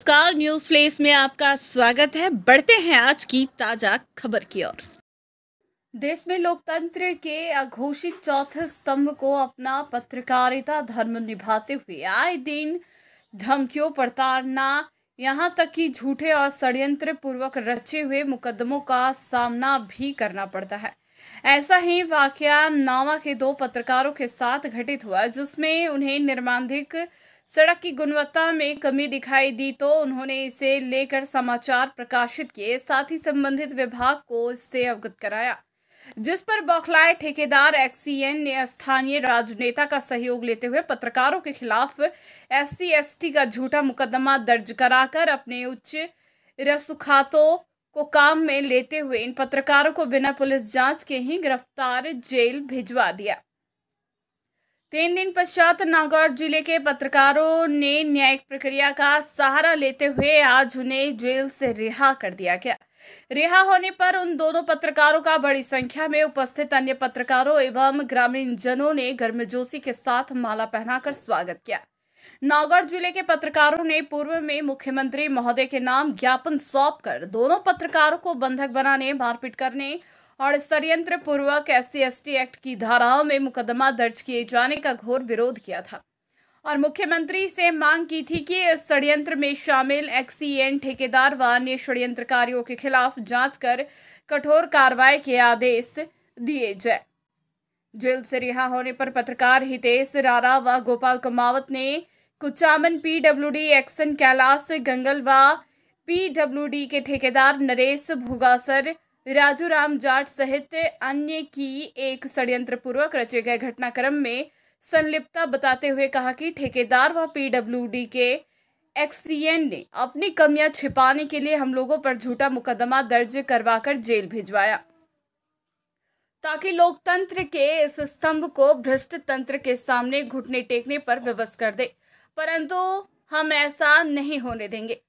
नमस्कार news place में आपका स्वागत है बढ़ते हैं आज की ताजा खबर की ओर देश में लोकतंत्र के अघोषित चौथे स्तंभ को अपना पत्रकारिता धर्म निभाते हुए आए दिन धमकियों प्रताड़ना यहां तक कि झूठे और षड्यंत्र पूर्वक रचे हुए मुकदमों का सामना भी करना पड़ता है ऐसा ही वाकया नावा के दो पत्रकारों के साथ घटित हुआ जिसमें उन्हें निर्मांधिक सड़क की गुणवत्ता में कमी दिखाई दी तो उन्होंने इसे लेकर समाचार प्रकाशित किए साथ ही संबंधित विभाग को इससे अवगत कराया जिस पर बौखलाए ठेकेदार एक्सीएन ने स्थानीय राजनेता का सहयोग लेते हुए पत्रकारों के खिलाफ एस सी का झूठा मुकदमा दर्ज कराकर अपने उच्च रसुखातों को काम में लेते हुए इन पत्रकारों को बिना पुलिस जांच के ही गिरफ्तार जेल भिजवा दिया तीन दिन पश्चात नागौर जिले के पत्रकारों ने न्यायिक प्रक्रिया का सहारा लेते हुए आज उन्हें जेल से रिहा कर दिया गया रिहा होने पर उन दोनों पत्रकारों का बड़ी संख्या में उपस्थित अन्य पत्रकारों एवं ग्रामीण जनों ने गर्मजोशी के साथ माला पहनाकर स्वागत किया नागौर जिले के पत्रकारों ने पूर्व में मुख्यमंत्री महोदय के नाम ज्ञापन सौंप कर दोनों पत्रकारों को बंधक बनाने मारपीट करने और षडयंत्र पूर्वक एस सी एक्ट की धाराओं में मुकदमा दर्ज किए जाने का घोर विरोध किया था और मुख्यमंत्री से मांग की थी कि इस षडयंत्र में शामिल एक्सीएन ठेकेदार व अन्य षडयंत्रकारियों के खिलाफ जांच कर कठोर कार्रवाई के आदेश दिए जाए जेल से रिहा होने पर पत्रकार हितेश रारा व गोपाल कुमावत ने कुचामन पीडब्ल्यूडी एक्सन कैलाश गंगल व पीडब्ल्यूडी के ठेकेदार नरेश भुगासर राजू राम जाट सहित अन्य की एक षडयंत्र पूर्वक रचे गए घटनाक्रम में संलिप्तता बताते हुए कहा कि ठेकेदार व पीडब्ल्यूडी के एक्सीएन ने अपनी कमियां छिपाने के लिए हम लोगों पर झूठा मुकदमा दर्ज करवाकर जेल भिजवाया ताकि लोकतंत्र के इस स्तंभ को भ्रष्ट तंत्र के सामने घुटने टेकने पर विवश कर दे परंतु हम ऐसा नहीं होने देंगे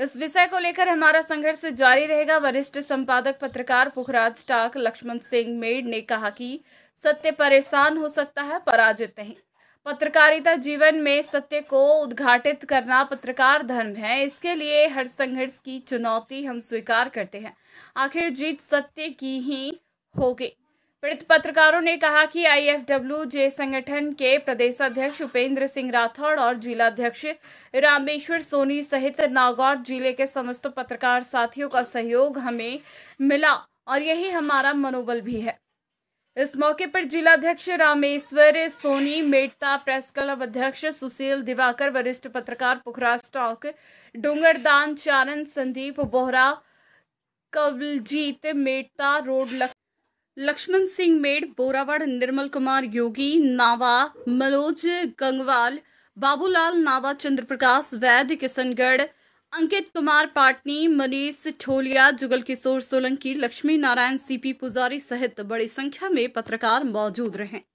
इस विषय को लेकर हमारा संघर्ष जारी रहेगा वरिष्ठ संपादक पत्रकार पुखराज टाक लक्ष्मण सिंह मेड ने कहा कि सत्य परेशान हो सकता है पराजित नहीं पत्रकारिता जीवन में सत्य को उद्घाटित करना पत्रकार धर्म है इसके लिए हर संघर्ष की चुनौती हम स्वीकार करते हैं आखिर जीत सत्य की ही होगी पीड़ित पत्रकारों ने कहा कि जे संगठन के प्रदेशाध्यक्ष उपेंद्र सिंह राठौड़ और जिलाध्यक्ष रामेश्वर सोनी सहित नागौर जिले के समस्त पत्रकार साथियों का सहयोग हमें मिला और यही हमारा मनोबल भी है इस मौके पर जिलाध्यक्ष रामेश्वर सोनी मेटता प्रेस क्लब अध्यक्ष सुशील दिवाकर वरिष्ठ पत्रकार पुखराज टॉक डोंगरदान चारण संदीप बोहरा कवलजीत मेटता रोड लख लक्ष्मण सिंह मेड़ बोरावड़ निर्मल कुमार योगी नावा मनोज गंगवाल बाबूलाल नावा चंद्र प्रकाश वैद्य किशनगढ़ अंकित कुमार पाटनी मनीष ठोलिया जुगल किशोर सोलंकी लक्ष्मी नारायण सीपी पुजारी सहित बड़ी संख्या में पत्रकार मौजूद रहे